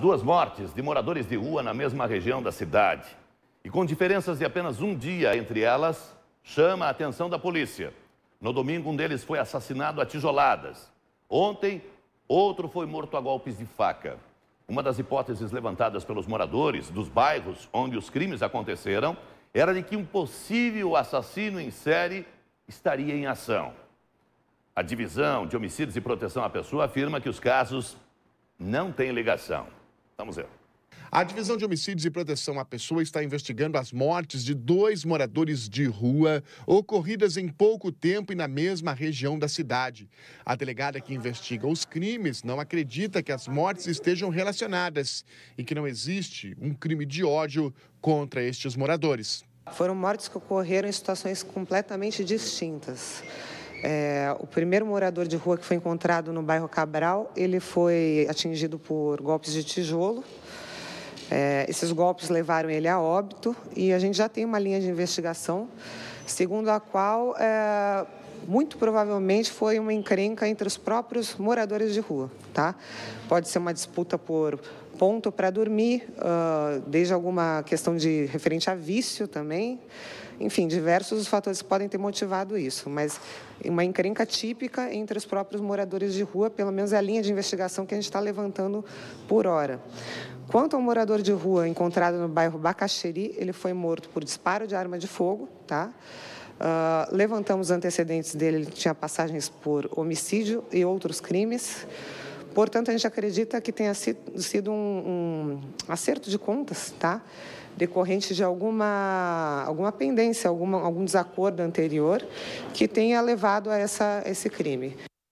Duas mortes de moradores de rua na mesma região da cidade. E com diferenças de apenas um dia entre elas, chama a atenção da polícia. No domingo, um deles foi assassinado a tijoladas. Ontem, outro foi morto a golpes de faca. Uma das hipóteses levantadas pelos moradores dos bairros onde os crimes aconteceram era de que um possível assassino em série estaria em ação. A divisão de homicídios e proteção à pessoa afirma que os casos não têm ligação. A Divisão de Homicídios e Proteção à Pessoa está investigando as mortes de dois moradores de rua ocorridas em pouco tempo e na mesma região da cidade. A delegada que investiga os crimes não acredita que as mortes estejam relacionadas e que não existe um crime de ódio contra estes moradores. Foram mortes que ocorreram em situações completamente distintas. É, o primeiro morador de rua que foi encontrado no bairro Cabral, ele foi atingido por golpes de tijolo. É, esses golpes levaram ele a óbito e a gente já tem uma linha de investigação, segundo a qual é, muito provavelmente foi uma encrenca entre os próprios moradores de rua, tá? Pode ser uma disputa por ponto para dormir, uh, desde alguma questão de referente a vício também. Enfim, diversos fatores podem ter motivado isso, mas uma encrenca típica entre os próprios moradores de rua, pelo menos é a linha de investigação que a gente está levantando por hora. Quanto ao morador de rua encontrado no bairro Bacaxeri, ele foi morto por disparo de arma de fogo, tá? Uh, levantamos antecedentes dele, ele tinha passagens por homicídio e outros crimes. Portanto, a gente acredita que tenha sido um, um acerto de contas, tá? decorrente de alguma, alguma pendência, alguma, algum desacordo anterior que tenha levado a essa, esse crime.